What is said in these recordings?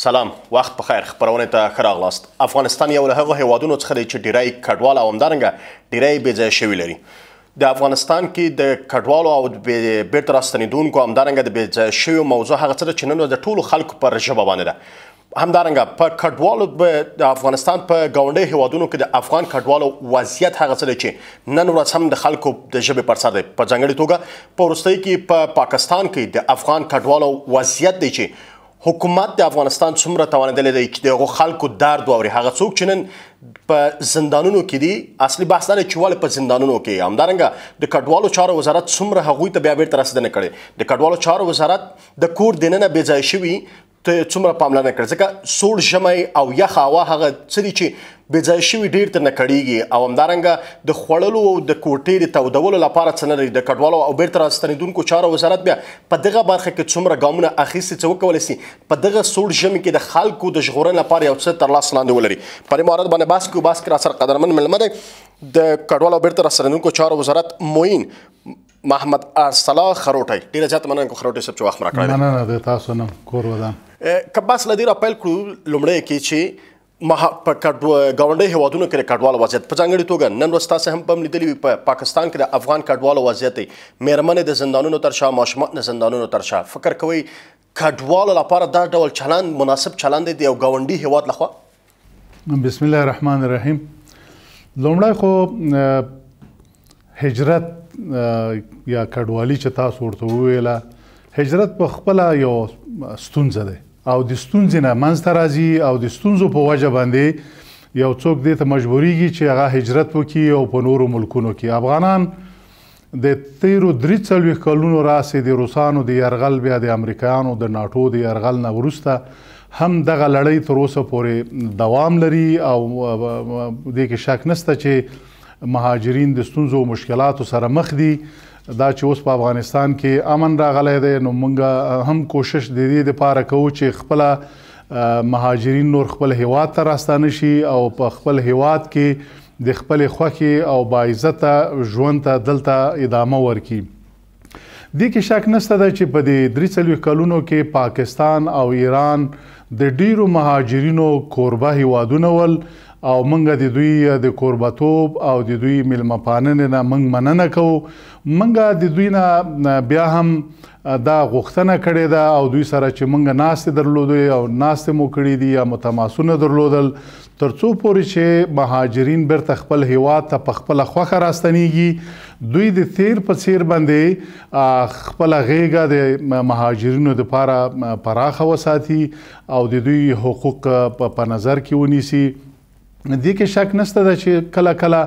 سلام وخت په خیر خبرونه ته خراغلاست افغانستان یو له هغه هیوادونو څخه دی چې ډیری کډوال او همدارنګه ډیری بېځای شوي لري د افغانستان کې د کډوالو او بیرته راستنېدونکو همدارنګه د بېځای شویو موضوع هغه څه ده چې نن د ټولو خلکو پر ژبه باندې ده همدارنګه په کډوالو د افغانستان په ګاونډي هیوادونو کې د افغان کډوالو وضعیت هغه څه دی چې نن ورځ هم د خلکو د ژبې پر سر دی په ځانګړې توګه په وروستۍ کې په پا پاکستان کې د افغان کډوالو وضعیت دی چې حکومت د افغانستان څومره توانیدل دی چې دغه خلکو درد واوري هغه څوک چې نن په زندانونو کې دي اصلي بحث نه چوال په زندانونو کې همدارنګه د کډوالو چارو وزارت څومره هغوی ته بیا بیرته رسیدنه کړي د کډوالو چارو وزارت د کور دننه بې ځای شوي ته څومره پاملرنه کړې ځکه سوړ ژمی او یخ هوا هغه څه دي چې بې ځای شوي ډېر ترنه کړېږي او همدارنګه د خوړلو او د کوټې د تودولو لپاره څه نه لري د کډوالو او بیرته راستنېدونکو چارو وزارت بیا په دغه برخه کې څومره ګامونه اخیستي څه وکولی سي په دغه سوړ ژمي کې د خلکو د ژغورنې لپاره یو څه تر لاسه لاندې ولري پر مورد باندې باس کې باس کې را سره قدرمن ملمه دی د کډوالو بیرته راستنېدونکو چارو وزارت موین محمد ارسلا خروټي ډیره زیات مننه کوم خروټي صاحب چې وخت راکړی مننه د تاسو نه کور ودان کباس لدی راپیل کړو لومړی کې چې مها په ګاونډي هوادونو کې کډوالو وضعیت په ځانګړي توګه نن ورځ تاسو هم پم لیدلی په پاکستان کې د افغان کډوالو وضعیت مېرمنې د زندانونو تر شا ماشومان د زندانونو تر شا فکر کوي کډوالو لپاره دا ډول چلند مناسب چلند دی او ګاونډي هواد لخوا بسم الله الرحمن الرحیم لومړی خو هجرت یا کډوالي چې تاسو ورته وویله هجرت په خپل یو ستونزه ده او د ستونزې نه منځته راځي او د ستونزو په وجه باندې یو څوک دې ته مجبوريږي چې هغه هجرت وکړي او په نورو ملکونو کې افغانان د تیرو درې څلوي کلونو راسې د روسانو د يرغل بیا د امریکایانو د ناتو د يرغل نه ورسته هم دغه لړۍ تر اوسه پورې دوام لري او د کې شک نشته چې مهاجرین د ستونزو او مشکلاتو سره مخ دي دا چې اوس په افغانستان کې امن راغلی دی نو مونږ هم کوشش د دې لپاره کوو چې خپل مهاجرین نور خپل هیواد ته راستانه شي او په خپل هیواد کې د خپل خوخي او باعزته ژوند ته دلته ادامه ورکړي د کې شک نشته چې په دې درې څلوي کلونو کې پاکستان او ایران د ډیرو مهاجرینو کوربه هیوادونه ول او منګه د دوی د قربتوب او د دوی ملما پاننه نه منګ مننه کو منګه د دوی نه بیا هم دا غوښتنه کړې ده او دوی سره چې منګه ناست درلودې او ناست مو کړې دي یا متماسونه درلودل ترڅو پورې چې مهاجرین برته خپل هیواد ته خپل خوخه راستنیږي دوی د تیر په سیر باندې خپل غیګه د مهاجرینو د لپاره پراخه وساتي او د دوی حقوق په نظر کې ونیسي دې کې شک نشته چې کله کله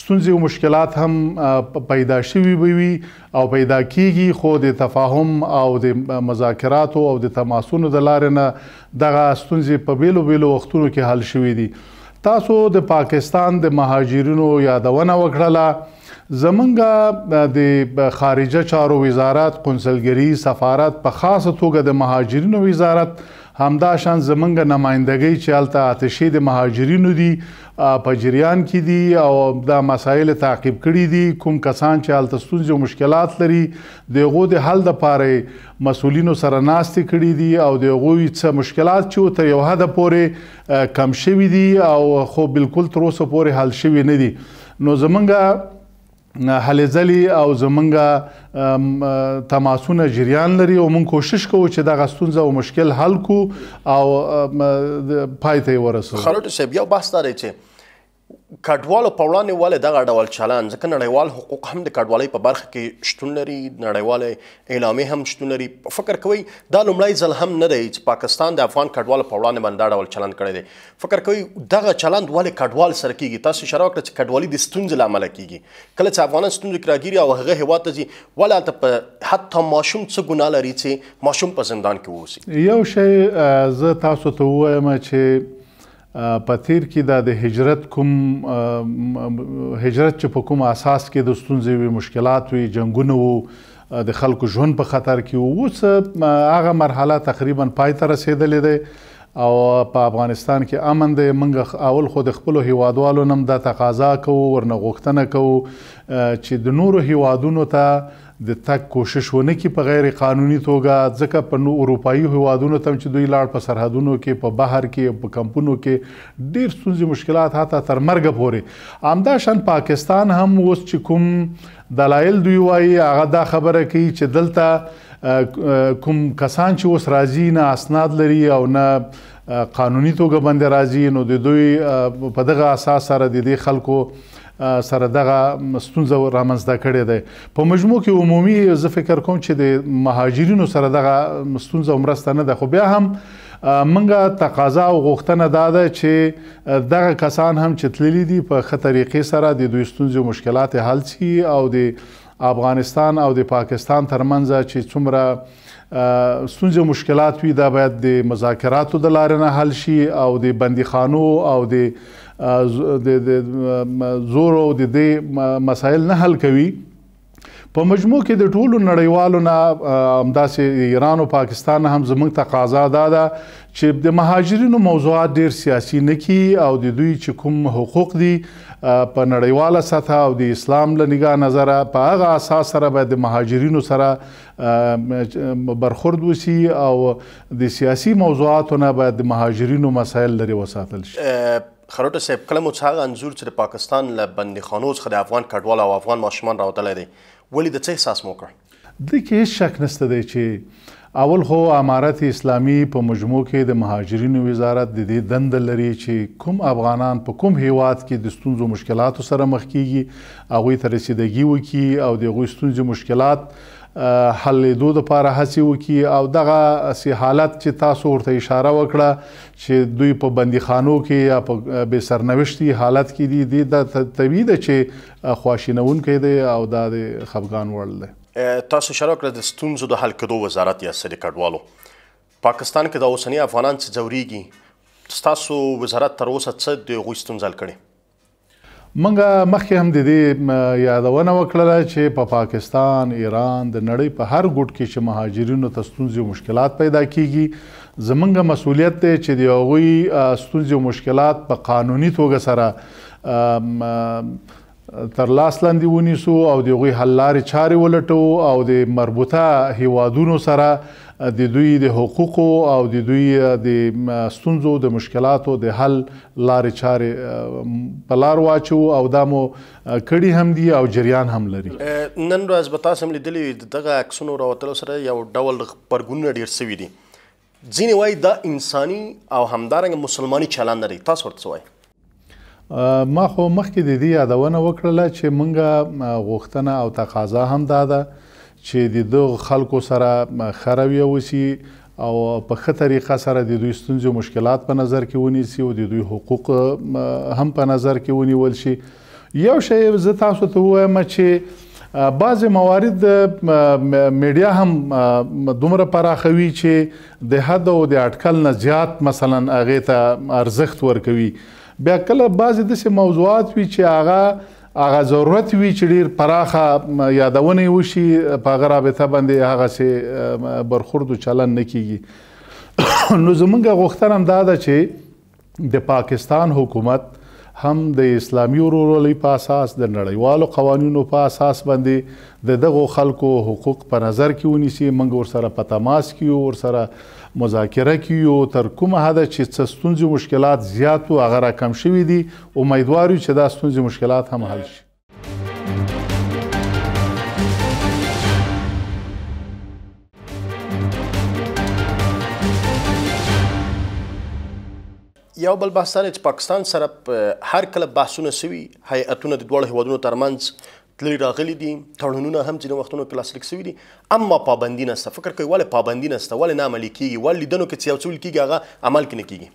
ستونزې او مشکلات هم پیدا شوي وي او پیدا کیږي خو د تفاهم او د مذاکرات او د تماسونو د لارې نه دغه ستونزې په بیلو بیلو وختونو کې حل شوې دي تاسو د پاکستان د مهاجرینو یادونه وکړه زمونږ د خارجه چارو وزارت قونسلګری سفارت په خاصه توګه د مهاجرینو وزارت همدا شان زمنګ نمائندګۍ چالتہ آتشې د مهاجرینو دي په جریان کې دي او دا مسایل تعقیب کړي دي کوم کسان چې حالت ستونزې او مشکلات لري دغه د حل لپاره مسولینو سره ناستې کړي دي او دغه څه مشکلات چې تر یو حد پورې کم شوي دي او خو بالکل تر اوسه پورې حل شوي نه دي نو زمونږه هلې ځلې او زمونږ تماسونه جریان لري او مونږ کوشش کوو چې دغه ستونزه او مشکل حل کو او پای ته ورسوو خلوت صاحب یو بحث دی چې کډوالو په وړاندې ولې دغه ډول چلند ځکه نړیوال حقوق هم د کډوالۍ په برخه کې شتون لري نړیوالې اعلامیې هم شتون لري فکر کوي دا لومړی ځل هم نه دی چې پاکستان د افغان کډوالو په وړاندې باندې دا ډول چلند کړی دی فکر کوي دغه چلند ولې کډوال سره کیږي تاسو اشاره وکړه چې کډوالي د ستونزې له امله کیږي کله چې افغانان ستونزې کې راګیري او هغه هیواد ته ځي ولې هلته په حتی ماشوم څه ګناه لري چې ماشوم په زندان کې واوسي یو شی زه تاسو ته ووایم چې په تیر کې دا د هجرت کوم هجرت چې په کوم اساس کې د ستونزې وي مشکلات وي جنگونه وو د خلکو ژوند په خطر کې وو اوس هغه مرحله تقریبا پای ته رسیدلې ده او په افغانستان کې امن دی موږ اول خو د خپلو هیوادوالو نم د تقاضا کوو ورنه غوښتنه کوو چې د نورو هیوادونو ته د تک کوشش ونه کی په غیر قانوني توګه ځکه په نو اروپאי هوادونو تم چې دوی لاړ په سرحدونو کې په بهر کې په کمپونو کې ډیر ستونزې مشکلات هاته تر مرګ پورې امدا شان پاکستان هم اوس چې کوم دلایل دوی وايي هغه دا خبره کوي چې دلته کوم کسان چې اوس راځي نه اسناد لري او نه قانوني توګه باندې راځي نو د دوی په دغه اساس سره د دې خلکو سره دغه ستونزه رامنځته کړې ده په مجموع کې عمومي زه فکر کوم چې د مهاجرینو سره دغه ستونزه مرسته نه ده خو بیا هم منګه تقاضا او غوښتنه دا ده چې دغه کسان هم چې تللی دي په خطرېقې سره د دوی ستونزې او مشکلات حل شي او د افغانستان او د پاکستان ترمنځ چې څومره ستونزې او مشکلات وي دا باید د مذاکراتو د لارې نه حل شي او د بندیخانو او د د زور او د دې مسایل نه حل کوي په مجموع کې د ټولو نړیوالو نه همداسې ایران او پاکستان هم زموږ تقاضا ده چې د مهاجرینو موضوعات ډیر سیاسي نه کی او د دوی چې کوم حقوق دي په نړیواله سطح او د اسلام له نگاه نظره په هغه اساس سره به د مهاجرینو سره برخورد وسی او د سیاسي موضوعاتو نه به د مهاجرینو مسایل لري وساتل شي خروټه صاحب کله مو څنګه انزور چې د پاکستان له بندخانو څخه د افغان کډوال او افغان ماشومان راوتل دي ولې د څه احساس مو کړ د کې شک نشته دی چې اول خو امارت اسلامی په مجموع کې د مهاجرینو وزارت د دې دند لري چې کوم افغانان په کوم هیواد کې د ستونزو مشکلاتو سره مخ کیږي هغه ته رسیدګي وکي او د هغه ستونزو مشکلات حل دوه لپاره هڅه وکي او دغه سي حالت چې تاسو ورته اشاره وکړه چې دوی په بنديخانو کې یا په بے سرنوشتي حالت کې دي د طبيعي د چې خواشینون کې دي او د خفغان وړل دي تاسو شراک له ستونزو د حل کېدو وزارت یا سړي کډوالو پاکستان کې د اوسنی افغانان څخه جوړیږي تاسو وزارت تر اوسه څه د غوښتنځل کړي منګه مخکې هم د دې یادونه وکړه چې په پاکستان ایران د نړۍ په هر ګوټ کې چې مهاجرینو ته ستونزې او مشکلات پیدا کیږي زمونږ مسولیت دی چې د هغوی ستونزې او مشکلات په قانوني توګه سره تر لاس لاندې ونیسو او د غوي حل لارې چارې ولټو او د مربوطه هیوادونو سره د دوی د حقوقو او د دوی د ستونزو د مشکلاتو د حل لارې چارې په لار واچو او دا مو کړي هم دي او جریان هم لري نن ورځ به تاسو هم لیدلی دغه عکسونو راوتلو سره یو ډول پرګونونه ډیر سوي دي ځینې وایي دا انساني او همدارنګه مسلماني چلند دی تاسو ورته وایي ما خو مخکې د دې یادونه وکړله چې مونږه غوښتنه او تقاضا هم دا ده چې د دغه خلکو سره خروي وسی او په خه طریقه سره د دوی ستونزې او مشکلات په نظر کې ونیسي او د دوی حقوق هم په نظر کې ونیول شي یو شی زه تاسو ته وایم چې بعضې موارد میډیا هم دومره پراخوي چې د حد او د اټکل نه زیات مثلا هغې ته ارزښت ورکوي بیا کله بعضې داسې موضوعات وي چې هغه هغه ضرورت وی چې ډیر پراخه یادونه وشي په هغه رابطه باندې هغه سي برخورد او چلن نکېږي نو زمونږه غوښتنه هم دا ده چې د پاکستان حکومت هم د اسلامي ورورولۍ په اساس د نړیوالو قوانینو په اساس باندې د دغو خلکو حقوق په نظر کې ونیسي موږ ورسره په تماس کې ورسره مذاکره کیو تر کومه حد چې څه ستونزې مشکلات زیات او هغه راکم شوي دي امیدوار یو چې دا ستونزې مشکلات هم حل شي یو بل بحث چې پاکستان سره هر کله بحثونه سوي هیئتونه د دوه هیوادونو ترمنځ تللی راغلی دي تړونونه هم ځینې وختونو کې لاسلیک شوي دي اما پابندي نشته فکر کوي ولې پابندي نشته ولې نه عملي کیږي ولې لیدنو کې چې یو څه ویل کیږي هغه عمل کې نه کیږي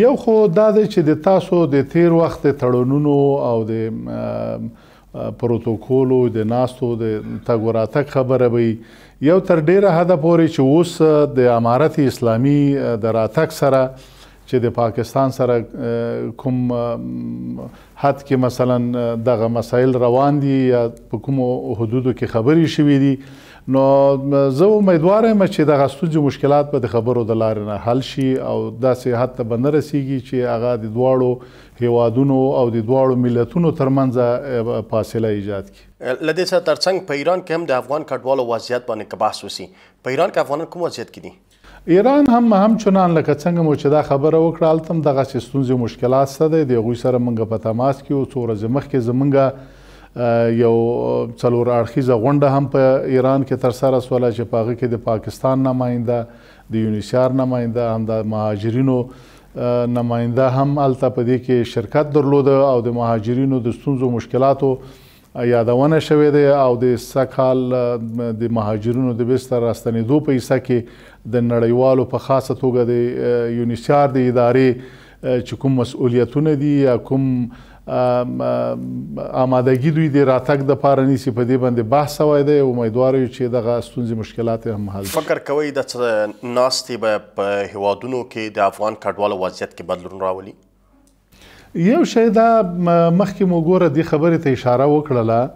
یو خو دا دی چې د تاسو د تیر وخت تړونونو او د پروتوکولو د ناستو د تګ وراتګ خبره وي یو تر ډیره حده پورې چې اوس د امارت اسلامي د راتګ سره چې د پاکستان سره کوم حد کې مثلا دغه مسایل روان دي یا په کوم حدودو کې خبري شوې دي نو زه امیدوار یم چې دغه ستونزې مشکلات به د خبرو د لارې نه حل شي او داسې حد ته به نه رسیږي چې هغه د دواړو هیوادونو او د دواړو ملتونو ترمنځ فاصله ایجاد کړي لدې سره ترڅنګ په ایران کې هم د افغان کډوالو وضعیت باندې بحث وسی په ایران کې افغانان کوم وضعیت کې دي ایران هم همچنان لکه څنګه مو چې دا خبره وکړه هلته دغه ستونزې مشکلات څه دی د هغوی سره موږ په تماس کې او څو ورځې مخکې زمونږ یو څلور اړخیزه غونډه هم په ایران کې ترسره سوله چې په هغه کې د پاکستان نماینده د یونیسیار نماینده هم د مهاجرینو نماینده هم هلته په دې کې شرکت درلوده او د مهاجرینو د ستونزو مشکلاتو یادونه شوې ده او د سکهال د مهاجرونو د بستر راستنېدو په حصہ کې د نړیوالو په خاصه توګه د یونیسیار د ادارې چې کوم مسؤلیتونه دي یا کوم آمادګي دوی د راتګ د پاره نیسی په دې باندې بحث وای دی امیدوار یو چې دغه ستونزې مشکلات هم حل فکر کوي د ناستې په هوادونو کې د افغان کډوالو وضعیت کې بدلون راولي یو شی دا مخکې مو ګوره دی خبرې ته اشاره وکړله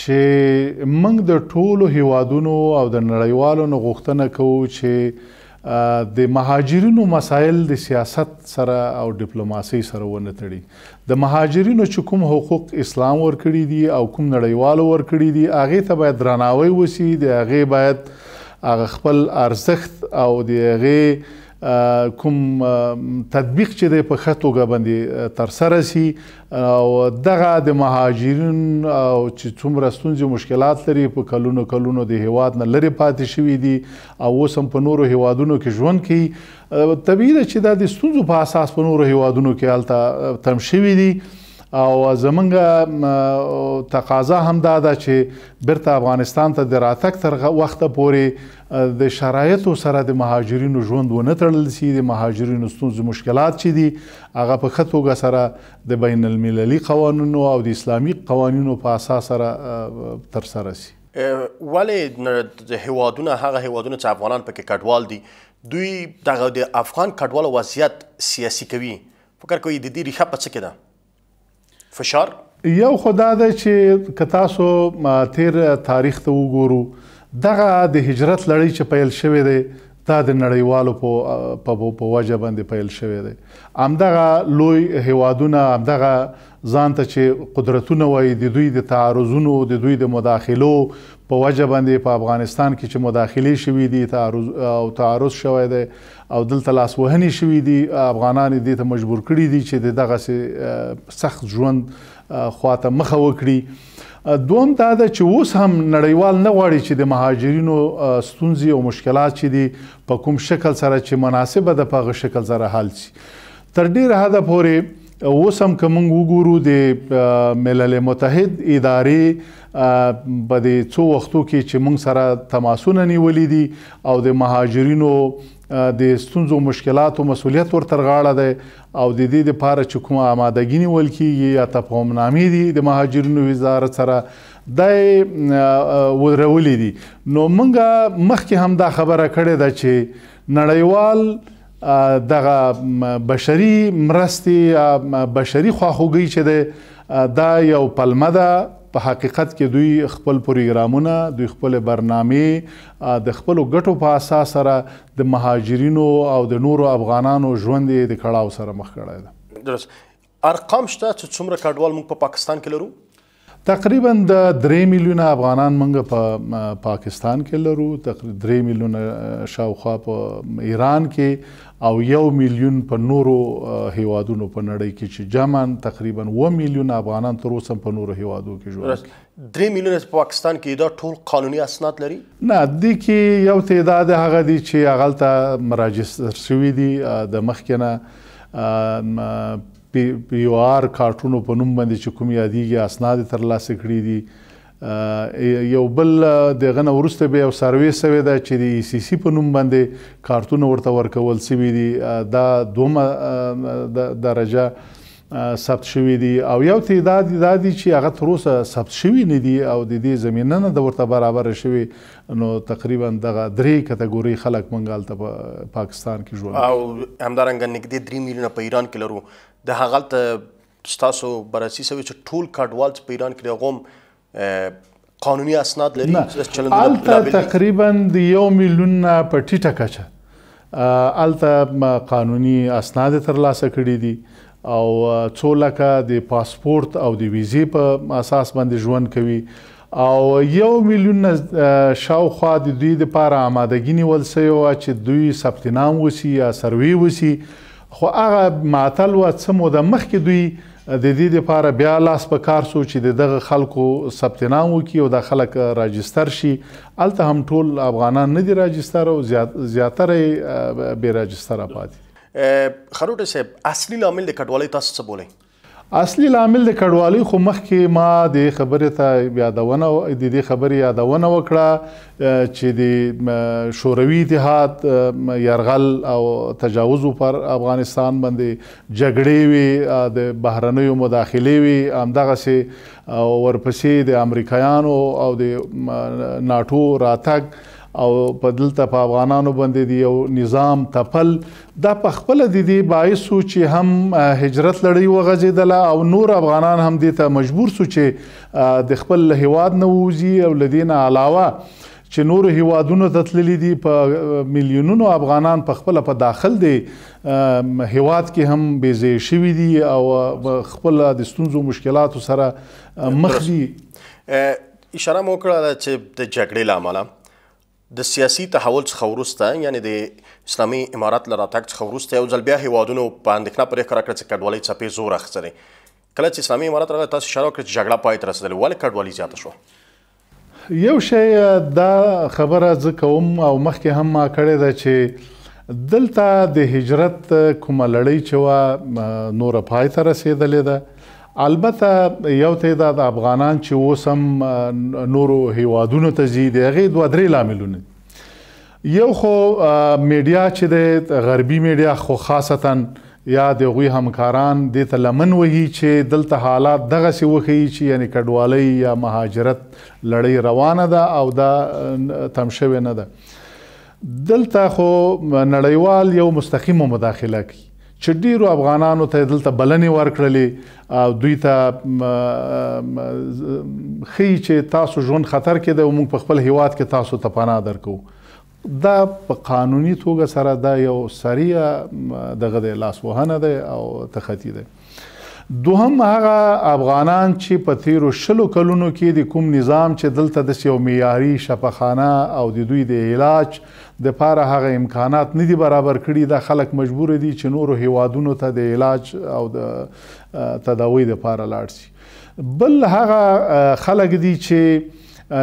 چې موږ د ټولو هیوادونو او د نړیوالو غوښتنه کوو چې د مهاجرینو مسایل د سیاست سره او ډیپلوماسي سره ونه تړي د مهاجرینو چې کوم حقوق اسلام ورکړي دي او کوم نړیوالو ورکړي دي هغه ته باید درناوی وسی دی هغه باید هغه خپل ارزښت او د هغه کوم تطبیق چې د په خطوګه باندې تر سره سي او دغه د مهاجرین او چې څومره ستونزې مشکلات لري په کلونو کلونو د هواد نه لري پاتې شوی دي او اوس هم په نورو هوادونو کې ژوند کوي طبیعي ده چې دا د ستونزو په اساس په نورو هوادونو کې حالت تم شوی دي او زمونږ تقاضا هم دا ده چې برته افغانستان ته د راتګ تر وخته پورې د شرایطو سره د مهاجرینو ژوند ونه تړل سي د مهاجرینو ستونزې مشکلات چې دي هغه په خطوګه سره د بین المللي قوانینو او د اسلامي قوانینو په اساس سره تر سره سي ولې هوادونه هغه هوادونه چې افغانان پکې کډوال دي دوی دغه د افغان کډوالو وضعیت سیاسي کوي فکر کوي د دې ریښه په څه کې ده فشار یو خدای ده چې که تاسو تیر تاریخ ته وګورو دغه د هجرت لړۍ چې پیل شوې ده دا د نړیوالو په په وجه باندې پیل شوې ده امدغه لوی هوادونه امدغه ځان ته چې قدرتونه وای د دوی د تعارضونو د دوی د مداخلو په وجه باندې په افغانستان کې چې مداخله شوې دي تعارض او تعارض شوې ده او دلته لاس وهنی شوې دي افغانان دې ته مجبور کړي دي چې دغه سخت ژوند خواته مخه وکړي دوم دا ده چې اوس هم نړیوال نه غواړي چې د مهاجرینو ستونزې او مشکلات چې دي په کوم شکل سره چې مناسبه ده په هغه شکل سره حل شي تر ډیره حده پورې اوس هم که موږ وګورو د ملل متحد ادارې په دې څو وختو کې چې موږ سره تماسونه نیولې دي او د مهاجرینو د ستونزو مشکلاتو مسولیت ورتر غاړه ده او د دې لپاره چې کومه آمادګی نیول کیږي یا تفاهم نامې دي د مهاجرینو وزارت سره د ورولې دي نو مونږه مخکې هم دا خبره کړې ده چې نړیوال دغه بشري مرستي بشري خواخوږي چې ده دا یو پلمه ده په حقیقت کې دوی خپل پروګرامونه دوی خپل برنامې د خپل ګټو په اساس سره د مهاجرینو او د نورو افغانانو ژوند د کړهو سره مخ کړی دی درست ارقام شته چې څومره کډوال موږ په پا پاکستان کې لرو تقریبا د 3 میلیون افغانان موږ په پاکستان کې لرو تقریبا 3 میلیون شاوخوا په ایران کې او یو میلیون په نورو هیوادونو په نړۍ کې چې جمعاً تقریبا و میلیون افغانان تر اوسه په نورو هیوادو کې جوړ درې میلیون په پاکستان کې دا ټول قانوني اسناد لري نه د کې یو تعداد هغه دي چې هغه ته مراجع شوی دي د مخکنه پی او آر کارتونو په نوم باندې چې کوم یادیږي اسناد تر لاسه کړی دي یو بل دغه نه ورسته به یو سروې سوي دا چې د ای سی سی په نوم باندې کارتونه ورته ورکول سوي دي دا دومره درجه ثبت شوي دي او یو تعداد دا دي چې هغه تر اوسه ثبت شوي نه دي او د دې زمينه نه د ورته برابر شوي نو تقریبا دغه درې کټګوري خلک منګال ته په پاکستان کې ژوند او همدارنګ نږدې 3 میلیونه په ایران کې لرو د هغه تاسو بررسي سوي چې ټول کډوال په ایران کې غوم قانوني اسناد لري البته تقریبا د یو میلیون په ټیټه کچه البته قانوني اسناد ترلاسه کړي دي او څو لکه د پاسپورت او د ویزې په اساس باندې ژوند کوي او یو میلیون شاوخوا د دوی لپاره آمادګی نیول سوی و چې دوی ثبت نام وسی یا سروي وسی خو هغه معطل و څه موده مخکې دوی د دې لپاره بیا لاس په کار سو چې دغه خلکو ثبت نام وکي او د خلک راجستر شي الته هم ټول افغانان نه دي راجستر او زیاتره بی راجستره پاتې خروټ صاحب اصلي لامل د کډوالۍ تاسو څه بولئ اصلي لامل د کډوالۍ خو مخکې ما د خبرې ته یادونه د دې خبرې یادونه وکړه چې د شوروي اتحاد يرغل او تجاوز پر افغانستان باندې جګړې وي د بهرنیو مداخلې وي همدغه سي ورپسې د امریکایانو او د ناتو راتګ او په دلته په افغانانو باندې دی یو نظام تپل دا په خپل د دې باعث سو چې هم هجرت لړۍ وغځیدله او نور افغانان هم دې ته مجبور سو چې د خپل هواد نه ووزي او لدین علاوه چې نور هیوادونو ته تللی دي په میلیونونو افغانان په خپل په داخل دي هیواد کې هم بیزې شوی دي او خپل د ستونزو مشکلاتو سره مخ دي اشاره مو کړه چې د جګړې لامل د سیاسي تحول څخه وروسته یعنی د اسلامي امارات له راتګ څخه وروسته یو ځل بیا هیوادونو په اندېښنه پرې ښکاره کړه چې کډوالۍ څپې زور اخیستی کله چې اسلامي امارات راغی تاسو اشاره وکړه چې جګړه پای ته رسېدلې ولې کډوالي زیاته شوه یو شی دا خبره زه کوم او مخکې هم ما کړې ده چې دلته د هجرت کومه لړۍ چې وه نوره پای ته رسېدلې ده البته یو تعداد افغانان چې اوسم نورو هیوادونو ته ځي د هغه دوه درې لاملونه یو خو میډیا چې د غربي میډیا خو خاصتا یا د غوي همکاران د تلمن وهي چې دلته حالات دغه سی وخی چې یعنی کډوالۍ یا مهاجرت لړۍ روانه ده او دا تمشوي نه ده دلته خو نړیوال یو مستقیمه مداخله کوي چې ډیرو افغانانو ته دلته بلنې ورکړلې او دوی ته خي چې تاسو ژوند خطر کې ده او موږ په خپل هیواد کې تاسو ته پناه درکو دا په قانوني توګه سره دا یو سریه دغه د لاس وهنه ده او تختی ده دوهم هغه افغانان چې په تیرو شلو کلونو کې د کوم نظام چې دلته د یو معیاري شپخانه او د دوی د علاج د پاره هغه امکانات نه دي برابر کړي د خلک مجبور دي چې نورو هیوادونو ته د علاج او د تداوی د پاره لاړ شي بل هغه خلک دي چې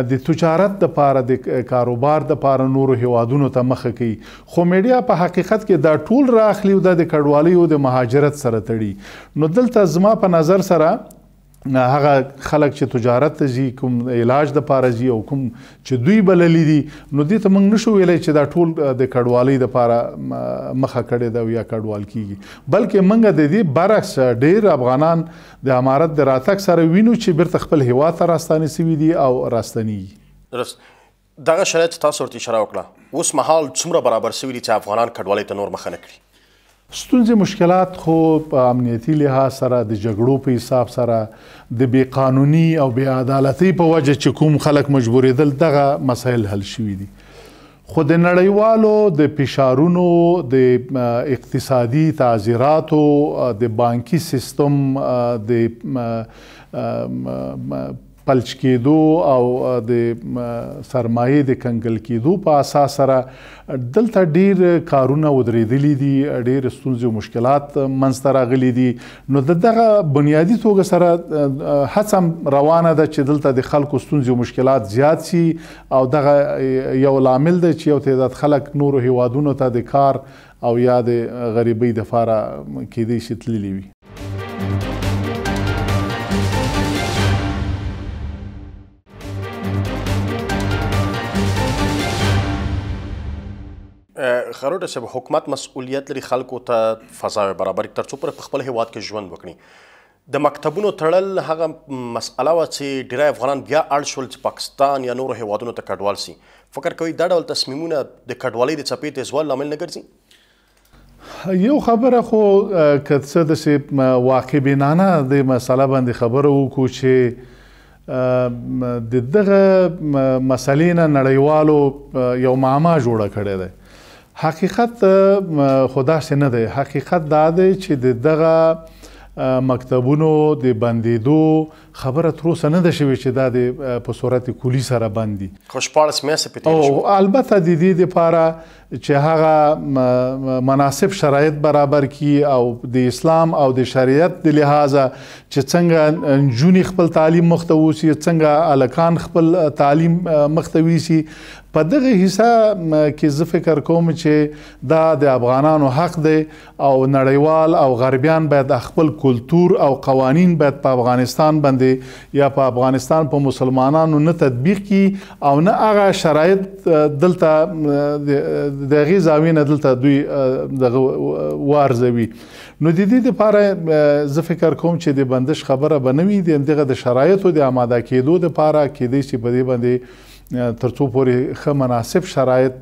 د تجارت د پاره د کاروبار د پاره نورو هیوادونو ته مخه کوي خو میډیا په حقیقت کې دا ټول راخلی او د کډوالۍ او د مهاجرت سره تړي نو دلته زما په نظر سره هغه خلک چې تجارت ته ځي کوم علاج د پاره ځي او کوم چې دوی بللې دي نو دې ته موږ نشو ویلای چې دا ټول د کډوالۍ د پاره مخه کړي دا یا کډوال کیږي بلکې موږ د دې برعکس ډېر افغانان د امارت د راتګ سره وینو چې بیرته خپل هوا ته راستانې سوي دي او راستنی درست دغه شرایط تاسو ورته اشاره وکړه اوس مهال څومره برابر سوي دي چې افغانان کډوالۍ ته نور مخه نه کړي ستونزې مشکلات خو په امنیتی لحاظ سره د جګړو په حساب سره د بی قانوني او بی عدالتۍ په وجه چې کوم خلک مجبورېدل دغه مسایل حل شوي دي خو د نړیوالو د فشارونو د اقتصادي تعزیراتو د بانکي سیستم د فلج کېدو او د سرمایه د کنګل کېدو په اساس سره دلته ډیر کارونه ودرېدلې دي ډیر ستونزې او مشکلات منځته راغلي دي نو دغه بنیادی توګه سره هڅه روانه ده چې دلته د خلکو ستونزې او مشکلات زیات شي او دغه یو لامل ده چې یو تعداد خلک نورو هیوادونو ته د کار او یا د غریبۍ د فاره کې دي شتللی وي خروټه صاحب حکومت مسؤلیت لري خلکو ته فضا برابر ترڅو پر خپل هواد کې ژوند وکړي د مکتبونو تړل هغه مسأله و چې ډیری افغانان بیا اړ شول چې پاکستان یا نورو هیوادونو ته کډوال شي فکر کوي دا ډول تصمیمونه د کډوالۍ د څپې د زوال لامل نه ګرځي یو خبره خو که څه د سی واقع بینانه د مسله باندې خبره وکړو چې د دغه مسلې نه نړیوالو یو معما جوړه کړې ده حقیقت خدا څه نه دی حقیقت دا دی چې دغه مکتبونو د بندیدو خبره تر اوسه نه ده شوې چې دا د په صورت کلی سره باندې خوشپارس مې سپیټل شو او البته د دې لپاره چې هغه مناسب شرایط برابر کی او د اسلام او د شریعت د لحاظه چې څنګه جونی خپل تعلیم مختوسی څنګه الکان خپل تعلیم مختوسی په دغه حصہ کې زه فکر کوم چې دا د افغانانو حق دی او نړیوال او غربیان باید خپل کلچر او قوانین باید په افغانستان باندې یا په افغانستان په مسلمانانو نه تطبیق کی او نه هغه شرایط دلته د غي زاوین دلته دوی دغه وارزوي نو د دې لپاره زه فکر کوم چې د بندش خبره بنوي د دغه د شرایطو د آماده کېدو لپاره کې دې چې په دې باندې ترڅو پورې خه مناسب شرایط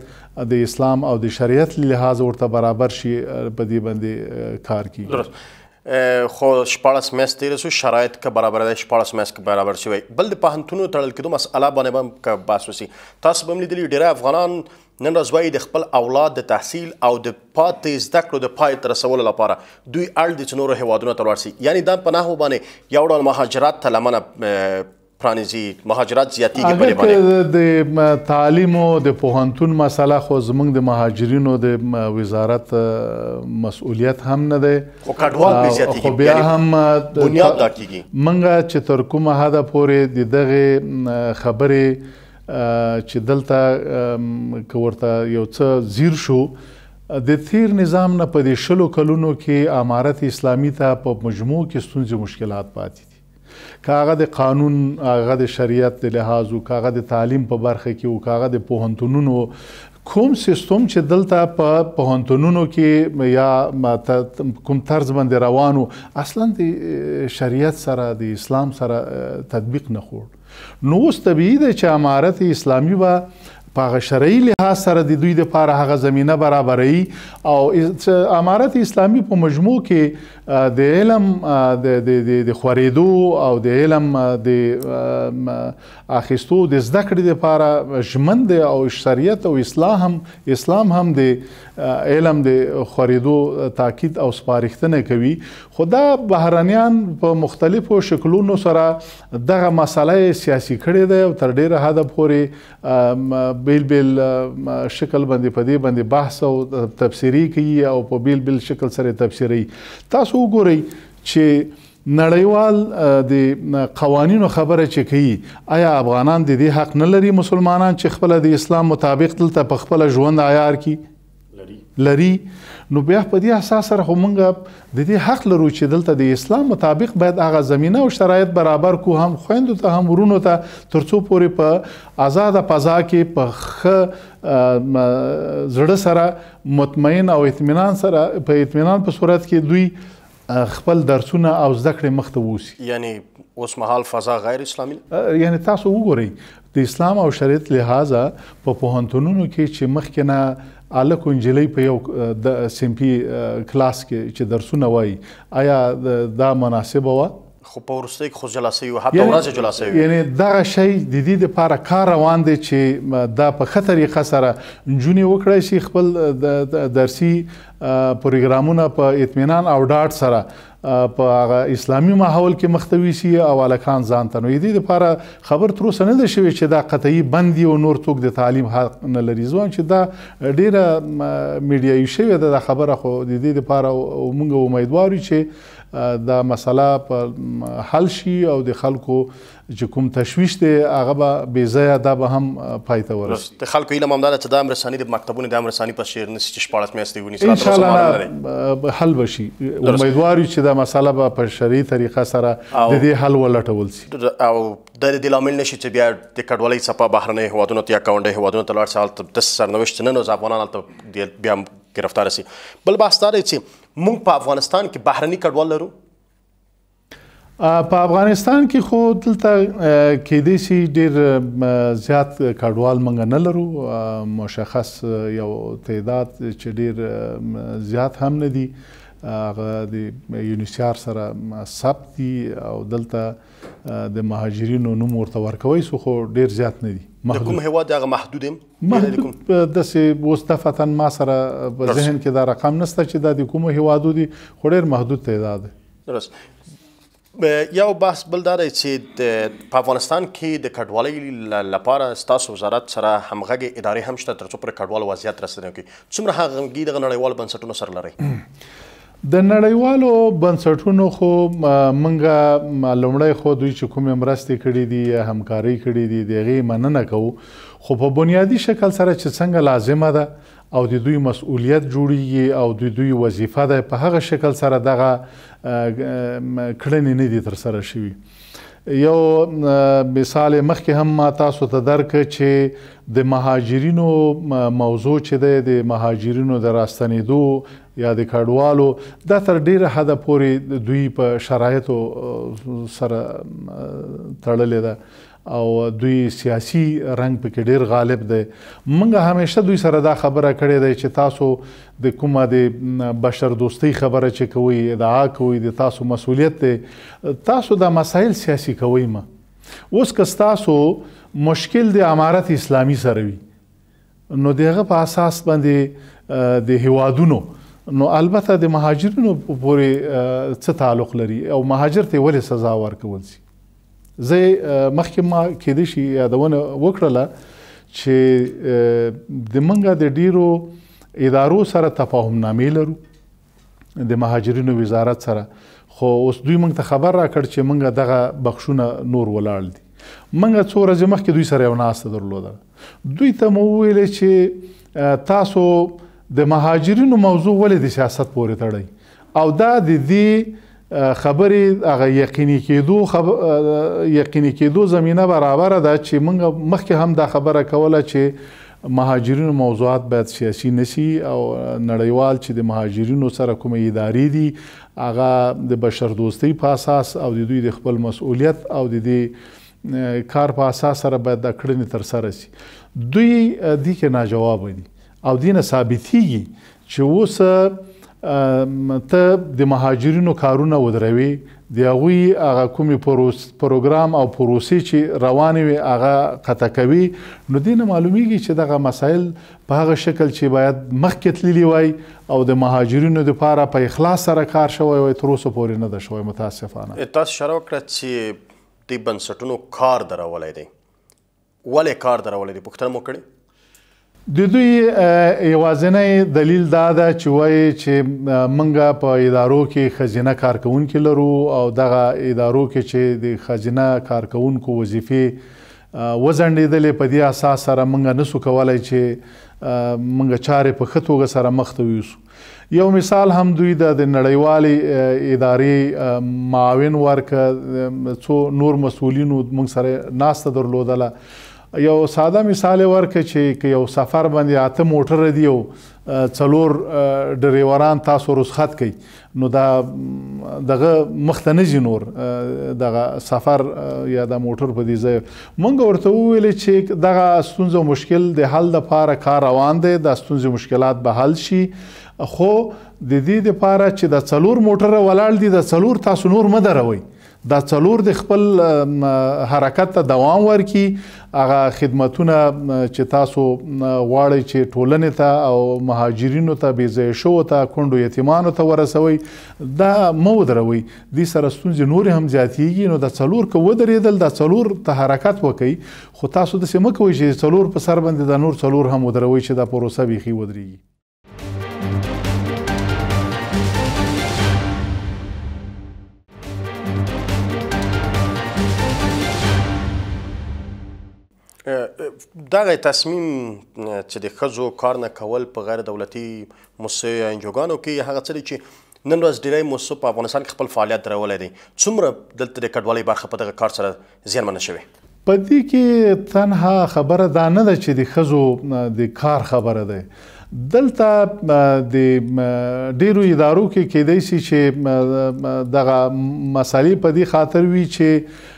د اسلام او د شریعت لحاظ ورته برابر شي په دې باندې کار کوي درست خو شپارس مېس تیر سو شرایط کا برابر ده شپارس مېس کا برابر شوی بل د پهنټونو تړل کېدو مسأله باندې هم کا باسوسی تاسو به لیدلی ډیر افغانان نن ورځ د خپل اولاد د تحصیل او د پاتې زده کړو د پای تر رسولو لپاره دوی اړ د چنورو هوادونو ته ورسي یعنی دا پناه باندې یو ډول مهاجرت ته لمنه پرانیزي مهاجرت زیاتیږي په باندې د تعلیم او د پوهنتون مسله خو زمنګ د مهاجرینو د وزارت مسؤلیت هم نه ده خو کډوال به زیاتیږي خو بیا هم بنیاد دا کیږي منګه چې تر کومه حد پورې د دغه خبرې چې دلته کورته یو څه زیر شو د تیر نظام نه په دې شلو کلونو کې امارت اسلامي ته په مجموع کې ستونزې مشکلات پاتې کاغه د قانون هغه د شریعت د لحاظ او کاغه د تعلیم په برخه کې او کاغه د پوهنتونونو کوم سیستم چې دلته په پوهنتونونو کې یا کوم طرز باندې روانو اصلا د شریعت سره د اسلام سره تطبیق نه خور نو اوس طبیعي ده چې امارت اسلامي به په هغه شرعي لحاظ سره د دوی لپاره هغه زمينه برابرۍ او امارت اسلامي په مجموع کې د علم د د خوريدو او د علم د اخیستو د زده کړې لپاره ژمن دي او شریعت او اسلام هم اسلام هم د علم د خوريدو تاکید او سپارښتنه کوي خدا بهرانيان په مختلفو شکلونو سره دغه مسله سیاسي کړې ده او تر ډیره حد پورې بیل بیل شکل باندې په دې باندې بحث او تفسیری کوي او په بیل بیل شکل سره تفسیری تاسو وګورئ چې نړیوال د قوانینو خبره چې کوي آیا افغانان د دې حق نه لري مسلمانان چې خپل د اسلام مطابق تل ته خپل ژوند عیار کړي لري نو بیا په دې اساس سره همغه د دې حق لرو چې دلته د اسلام مطابق باید هغه زمينه او شرایط برابر کو هم خويند ته هم ورونو ته ترڅو پورې په آزاد فضا کې په خ زړه سره مطمئن او اطمینان سره په اطمینان په صورت کې دوی خپل درسونه او زده کړې مخته ووسی یعنی اوس مهال فضا غیر اسلامي یعنی تاسو وګورئ د اسلام او شریعت لحاظه په پوهنتونونو کې چې مخکې نه الکو انجلۍ په یو د سیمپي کلاس کې چې درسونه وای آیا دا مناسب و خو په ورسته کې خو جلسې یو هفته ورځ جلسې یعنی دا شی د دې لپاره کار روان دي چې دا په خطرې خسره جونې وکړي شي خپل درسي پروګرامونه په اطمینان او ډاډ سره په هغه اسلامي ماحول کې مختوي سي او الکان ځان ته نوې دي لپاره خبر تر اوسه نه ده شوی چې دا قطعي بندي او نور توک د تعلیم حق نه لري ځوان چې دا ډیره میډیایي شوی ده دا خبره خو د دې لپاره مونږ امیدوارو چې دا مسله په حل شي او د خلکو چې کوم تشويش دی هغه به بې ځایه دا به هم پای ته ورسي د خلکو علم هم دا چې د امر رسانی د مکتبونو د امر رسانی په شیر نشي چې شپږ میاشتې ونی ان شاء الله حل بشي امیدوار چې دا مسله به په شریعي طریقه سره د دې حل ولټول شي او د دې لامل نشي چې بیا د کډوالۍ څخه بهرنۍ هوادونو ته اکاونټ هوادونو ته لاړ سال د سرنوشت نه نو ځوانان ته بیا گرفتار سي بل باستا دی چې مونږ په افغانستان کې بهرني کډوال لرو په افغانستان کې خو دلته کې دي سي ډیر زیات کډوال منګ نه لرو مشخص یو تعداد چې ډیر زیات هم نه دي هغه د یونیسیار سره ثبت دي او دلته د مهاجرینو نوم ورته ورکوي سو خو ډیر زیات نه دي کوم هواد هغه محدود هم د سه وستفتن ما سره په ذهن کې دا رقم نشته چې دا د کوم هوادو دي خو ډیر محدود تعداد دی درست یو بحث بل دا دی چې په افغانستان کې د کډوالۍ لپاره ستاسو وزارت سره همغږي ادارې هم شته تر څو پر کډوالو وضعیت رسنۍ کوي څومره همغږي د نړیوالو بنسټونو سره لري د نړیوالو بنسټونو خو منګه لومړی خو دوی چې کومه مرستې کړې دي همکاري کړې دي دغه مننه کوو خو په بنیادی شکل سره چې څنګه لازمه ده او د دوی مسؤلیت جوړیږي او د دوی وظیفه ده په هغه شکل سره دغه کړنې نه دي تر سره شوي یو مثال مخکې هم ما تاسو ته درک چې د مهاجرینو موضوع چې ده د مهاجرینو د راستنېدو یا د کډوالو دا تر ډیره حده پورې دوی په شرایطو سره تړلې ده او دوی سیاسي رنگ پکې ډیر غالب دی منګه همیشه دوی سره دا خبره کړې ده چې تاسو د کومه د بشر دوستی خبره چې کوي ادعا کوي د تاسو مسولیت دی تاسو دا مسایل سیاسي کوي ما اوس که تاسو مشکل د امارت اسلامی سره وي نو دغه په اساس باندې د هوادونو نو البته د مهاجرینو پورې څه تعلق لري او مهاجر ته ولې سزا ورکول شي زه مخکې ما کېدې شي یادونه وکړله چې د منګه د ډیرو ادارو سره تفاهم نامې لرو د مهاجرینو وزارت سره خو اوس دوی موږ ته خبر راکړ چې موږ دغه بخښونه نور ولاړ دي منګه څو ورځې مخکې دوی سره یو ناسته درلوده دوی ته مو ویل چې تاسو د مهاجرینو موضوع ولې د سیاست پورې تړي او دا د دې خبرې هغه یقیني کېدو خب... یقیني کېدو زمينه برابر ده چې موږ مخکې هم دا خبره کوله چې مهاجرینو موضوعات باید سیاسي نشي او نړیوال چې د مهاجرینو سره کومې ادارې دي هغه د بشر دوستۍ په اساس او د دوی د خپل مسؤلیت او د دې کار په اساس سره باید د کړنې تر سره شي دوی دې کې ناجواب دي او دینه ثابتېږي چې اوس ته د مهاجرینو کارونه ودروي د هغوی هغه کومې پروګرام او پروسې چې روانې وي هغه قطع کوي نو دینه معلومیږي چې دغه مسایل په هغه شکل چې باید مخکې تللی وای او د مهاجرینو لپاره په پا اخلاص سره کار شوی وای تر اوسه پورې نه ده شوی متاسفانه تاسو شروع کړ چې د بنسټونو کار درولای دی ولې کار درولای دی پښتنه مو کړی د دوی یوازینی دلیل دا ده چې وایي چې منګه په ادارو کې خزینه کارکونکو لرو او دغه ادارو کې چې د خزینه کارکونکو وظیفه وزندیدلې په دې اساس سره منګه نسو کولای چې منګه چارې په خطوګه سره مخ ته یوسو یو مثال هم دوی د نړیوالې ادارې معاون ورک څو نور مسولینو موږ سره ناسته درلودله یو ساده مثال ورکه چې یو سفر باندې اته موټر دی او څلور ډریوران تاسو رخصت کړي نو دا دغه مختنه جنور دغه سفر یا د موټر په دې ځای مونږ ورته ویل چې دغه ستونزه مشکل د حل لپاره کار روان دی د ستونزې مشکلات به حل شي خو د دې لپاره چې د څلور موټر ولاړ دي د څلور تاسو نور مدروي دا څلور د خپل حرکت ته دوام ورکي هغه خدماتونه چې تاسو واړی چې ټولنې ته او مهاجرینو ته بي ځای شو ته کندو یتیمانو ته ورسوي دا مو دروي د سره ستونزې نور هم زیاتېږي نو د څلور کو ودرېدل د څلور ته حرکت وکي خو تاسو د سیمه کوي چې څلور په سر باندې د نور څلور هم ودروي چې دا پروسه بيخي ودرېږي دغه تصمیم چې د خزو کار نه کول په غیر دولتي موسسو انجوګانو کې هغه څه چې نن ورځ ډیری موسسو په افغانستان کې خپل فعالیت درولی دی څومره دلته د کډوالۍ برخه په دغه کار سره زیانمنه شوې په دې کې تنها خبره دا نه ده چې د خزو د کار خبره ده دلته د ډیرو ادارو کې کېدای شي چې دغه مسالې په دې خاطر وي چې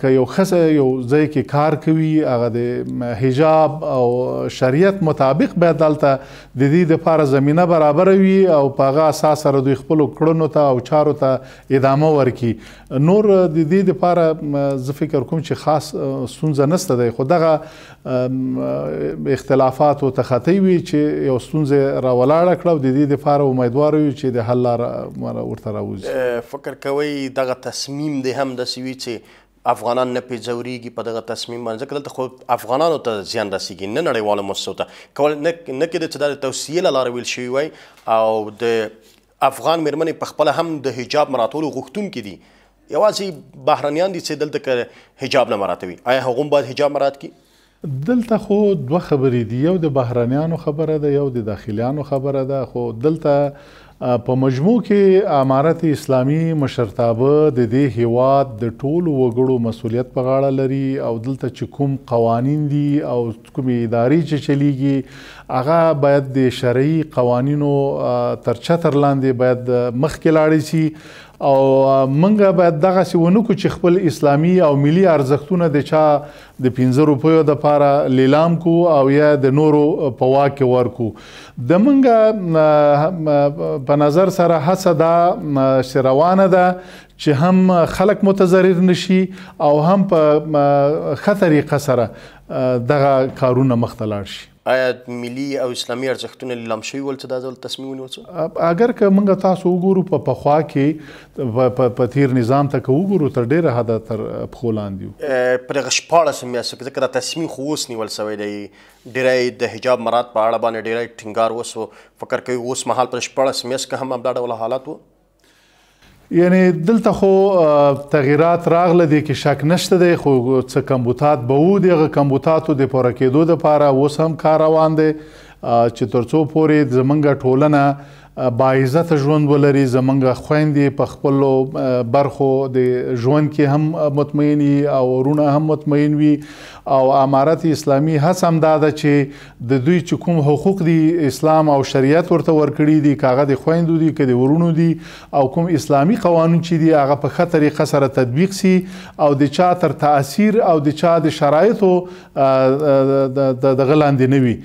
که یو خسه یو ځای کې کار کوي هغه د حجاب او شریعت مطابق به عدالته د دې لپاره زمينه برابر وي او په هغه اساس سره دوی خپل کړنو ته او چارو ته ادامه ورکړي نور د دې لپاره ز فکر کوم چې خاص سونځ نسته دی خو دغه اختلافات او تختی وي چې یو سونځ راولاړه کړو د دې لپاره امیدوار یو چې د حل لار ورته راوځي فکر کوي دغه تصمیم دی هم د سوي چې افغانان نه پیځوريږي په دغه تصمیم باندې ځکه دلته خو افغانانو ته زیان رسیږي نه نړیوالو مؤسسو ته کول نه کېده چې دا د توصیې له لارې ویل شوي وای او د افغان مېرمنې په خپله هم د حجاب مراتولو غوښتونکي دي یوازې بهرنیان دي چې دلته حجاب نه مراتوي آیا هغوم باید حجاب مرات کړي دلته خو دوه خبرې دي یو د بهرانیانو خبره ده یو د داخليانو خبره ده خو دلته په مجموع کې امارت اسلامی مشرتابه د دې هیواد د ټولو وګړو مسولیت په غاړه لري او دلته چې کوم قوانین دي او کوم ادارې چې چلیږي هغه باید د شرعي قوانینو ترچتر لاندې باید مخکې لاړ شي او منګه باید دغه سونکو چې خپل اسلامی او ملی ارزښتونه د چا د 15 روپیو د لپاره لیلام کو او یا د نورو په واکه ورکو د منګه په نظر سره حسدا شروانه ده چې هم خلک متضرر نشي او هم په خطرې سره دغه کارونه مخ ته لاړ شي آیا ملي او اسلامي ارزښتونه لم شوي ول چې دا ډول تصمیم ونیول اگر که موږ تاسو وګورو په پخوا کې په تیر نظام ته کو وګورو تر ډیره حد تر خولان دی پر غشپاله سم یاسو کې دا تصمیم خو اوس نیول سوی دی ډیری د حجاب مراد په اړه باندې ډیری ټینګار وسو فکر کوي اوس مهال پر شپاله سم یاس که هم دا ډول حالات وو یعنی دلته خو تغیرات راغله دي کې شک نشته دی خو څه کمبوتات به و دغه کمبوتاتو د پوره کېدو لپاره اوس هم کار روان دی چې ترڅو پورې زمونږ ټولنه با عزت ژوند ولري زمونږ خويندې په خپل برخو د ژوند کې هم مطمئني او ورونه هم مطمئن وي او امارت اسلامي هڅه دا ده چې د دوی چې کوم حقوق دي اسلام او شریعت ورته ورکړي دي کاغه د خويندو دي کدي ورونو دي او کوم اسلامي قوانين چې دي هغه په خطر خسره تطبیق سي او د چا تر تاثیر او د چا د شرایطو د غلاندې نه وي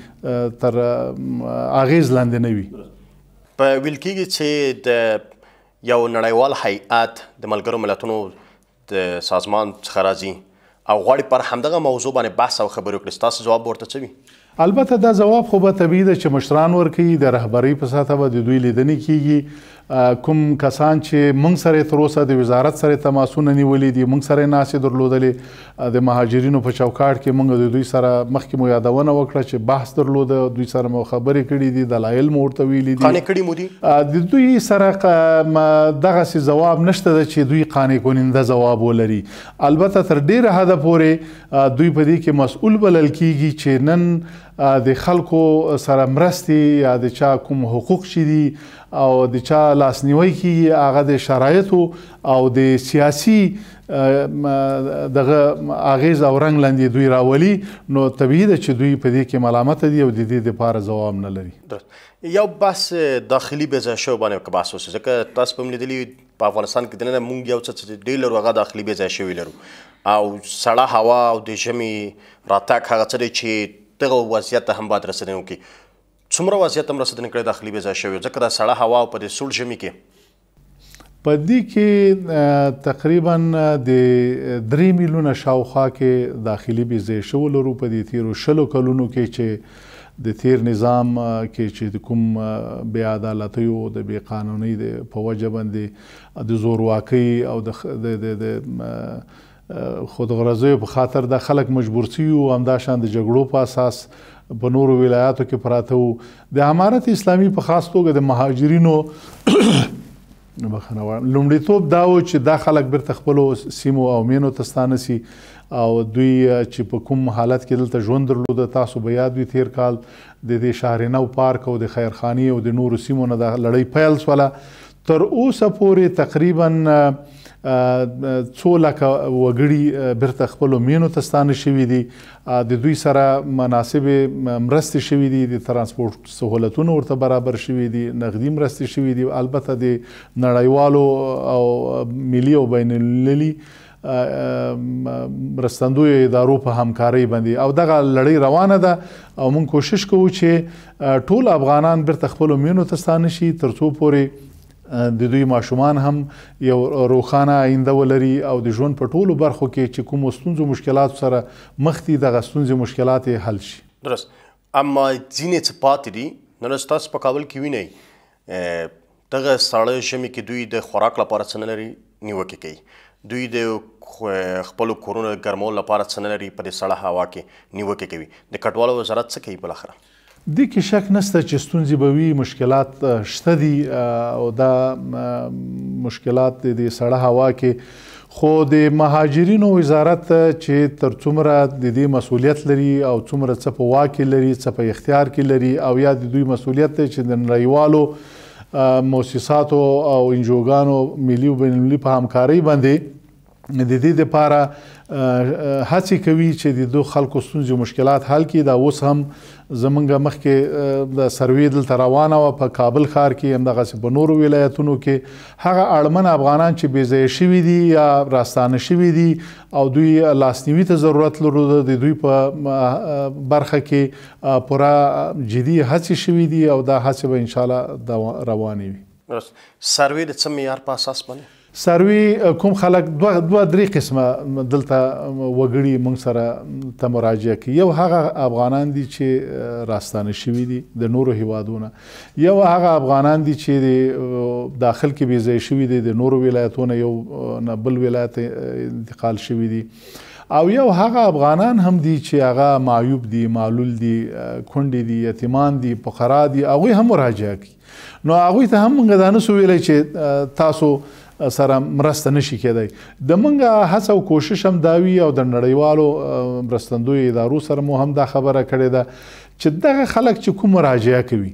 تر اغیز لاندې نه وي په ویلکیږي چې د یو نړیوال هیئات د ملګرو ملتونو د سازمان څخه راځي او غواړي پر همدغه موضوع باندې بحث او خبرې وکړي ستاسو ځواب ورته څه وي البته دا ځواب خو به طبیعي ده چې مشران ورکوي د رهبرۍ په ساته به د دوی لیدنې کیږي کوم کسان چې موږ سره تر اوسه د وزارت سره تماسونه نیولې دي موږ سره ناسې درلودلې د مهاجرینو په چوکاټ کې موږ د دوی سره مخکې مو یادونه وکړه چې بحث درلود دوی سره مو خبرې کړې دي دلایل مو ورته ویلې دي قانې کړې مو دي د دوی سره دغه سي جواب نشته چې دوی قانې کوننده جواب ولري البته تر ډیره حد پورې دوی په دې کې مسؤل بلل کیږي چې نن د خلکو سره مرستي یا د چا کوم حقوق شې دي او د چا لاسنیوي کیږي هغه د شرایطو او د سیاسي دغه اغیز او رنگ لاندې دوی راولي نو طبیعي ده چې دوی په دې کې ملامت دي او د دې لپاره ځواب نه لري یو بس داخلي بزا شو باندې کې بحث وسه ځکه تاسو په ملي په افغانستان کې دنه مونږ یو څه ډیلر وغه داخلي بزا شو لرو او سړه هوا او د ژمي راتاک هغه څه چې دغه وضعیت هم باد رسنیو کې څومره وضعیت هم راڅخه د نکړې داخلي بېځای شوی ځکه دا سړه هوا او په دې سوړ ژمي کې په دې کې تقریبا د 3 میلیونه شاوخوا کې داخلي بېځای شول ورو په دې تیرو شلو کلونو کې چې د تیر نظام کې چې کوم بی عدالتي او د بی قانوني په وجه باندې د زورواکۍ او د د خودغرضیو په خاطر د خلک مجبور سي او همدا شان د جګړو په اساس په نورو ولایاتو کې پراته وو د امارت اسلامي په خاص توګه د مهاجرینو بخنه وایم لومړیتوب دا و چې دا خلک بیرته خپل سیمو او مینو تستانه سي او دوی چې په کوم حالت کې دلته ژوند درلود تاسو به یاد وي تیر کال د دې شهر نو پارک او د خیرخانی او د نورو سیمو نه د لړۍ پیل سواله تر اوسه پورې تقریبا څو لکه وګړي بیرته خپل مینو ته ستانه شوي دي د دوی سره مناسب مرستې شوي دي د ترانسپورت سہولتونه ورته برابر شوي دي نقدي مرستې شوي دي البته د نړیوالو او ملي او بین المللي مرستندوی ادارو په همکارۍ باندې او دغه لړۍ روانه ده او مونږ کوشش کوو چې ټول افغانان بیرته خپل مینو ته ستانه شي ترڅو پورې د دوی ماشومان هم یو روخانه آینده ولري او د ژوند په ټولو برخو کې چې کوم ستونزو مشکلات سره مخ دي دغه ستونزې مشکلات حل شي درست اما ځینې څه پاتې دي نو تاسو په کابل کې وینئ دغه ساړه ژمي کې دوی د خوراک لپاره څه نه لري نیوکې کوي دوی د خپل کورونو ګرمول لپاره څنګه لري په دې سړه هوا کې نیوکه کوي د کټوالو وزارت څه کوي بل اخره د کې شک نشته چې ستونزې به وي مشکلات شته دي او دا مشکلات د سړه هوا کې خو د مهاجرینو وزارت چې تر څومره د دې مسولیت لري او څومره څه په واکه لري څه په اختیار کې لري او یا د دوی مسولیت چې د نړیوالو موسساتو او انجوګانو ملي او بینالمللي په همکارۍ باندې د دې لپاره هڅې کوي چې د دوه خلکو ستونزې او مشکلات حل کړي دا اوس هم زمونږ مخکې د سروې دلته روانه وه په کابل ښار کې همدغسې په نورو ولایتونو کې هغه اړمن افغانان چې بېځایه شوي دي یا راستانه شوي دي او دوی لاسنیوي ته ضرورت لرلو د دوی په برخه کې پوره جدي هڅې شوي دي او دا هڅې به انشاءالله روانې وي سروې د څه معیار په اساس باندې سروي کوم خلک دوه دوه درې قسمه دلته وګړي مونږ سره ته مراجعه کوي یو هغه افغانان دي چې راستانه شوي دي د نورو هیوادونو یو هغه افغانان دي چې داخل کې بیځای شوي دي د نورو ولایتونو یو نه بل ولایت انتقال شوي دي او یو هغه افغانان هم دي چې هغه معیوب دي معلول دي کونډي دي یتیمان دي فقرا دي هغه هم مراجعه کوي نو هغه ته هم موږ دا نه سو ویلای چې تاسو سره مرسته نشي کېدای د منګه هڅه او کوشش هم داوی او د نړیوالو مرستندوی ادارو سره مو هم دا خبره کړې ده چې دغه خلک چې کوم مراجعه کوي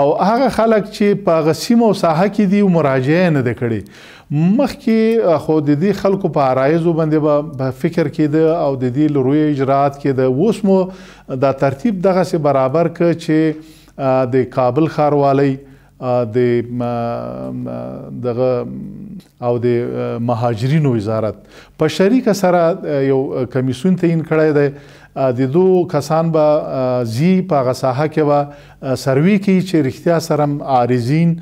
او هغه خلک چې په غسیمه او ساحه کې دي مراجعه نه ده کړې مخکې خو د دې خلکو په ارایزو باندې به فکر کېده او د دې لروي اجرات کېده اوس مو دا ترتیب دغه سه برابر ک چې د کابل خاروالۍ د دغه او د مهاجرینو وزارت په شریک سره یو کمیسون تعین کړی دی د دو کسان به زی په غساحه کې به سروي کې چې رښتیا سره عارضین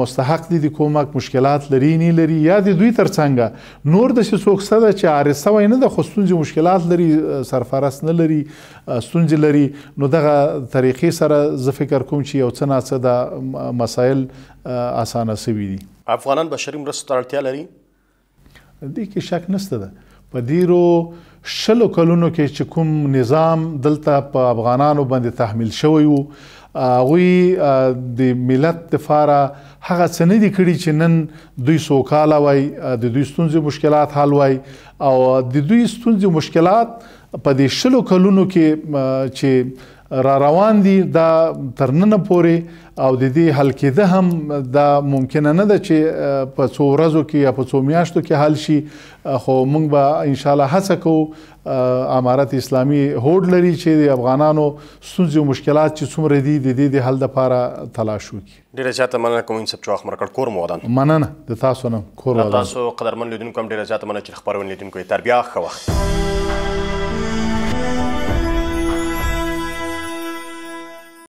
مستحق دي د کومک مشکلات لري نه لري یا د دوی ترڅنګ نور د څوک سره چې عارضه وای نه د خصوصي مشکلات لري سرفرست نه لري ستونزې لري نو دغه طریقې سره زه فکر کوم چې یو څه ناڅه د مسایل اسانه سوي دي افغانان بشري مرستو ته اړتیا لري دې کې شک نشته ده په ډیرو شلو کلونو کې چې کوم نظام دلته په افغانانو باندې تحمیل شوی وو هغه د ملت لپاره هغه څه نه دي کړی چې نن دوی سوکاله وای د دوی ستونزې مشکلات حل وای او د دوی ستونزې مشکلات په دې شلو کلونو کې چې را روان دي دا تر نن پورې او د دې حل کېده هم دا ممکنه نه ده چې په څو ورځو کې یا په څو میاشتو کې حل شي خو موږ به ان شاء الله هڅه کوو امارت اسلامي هوډ لري چې د افغانانو ستونزې او مشکلات چې څومره دي د دې د حل لپاره تلاش وکړي ډیره زیاته مننه کوم چې چوخ مرکړ کور مو ودان مننه د تاسو نه کور ودان تاسو قدرمن لیدونکو هم ډیره زیاته مننه چې خبرونه لیدونکو یې تربیه خو وخت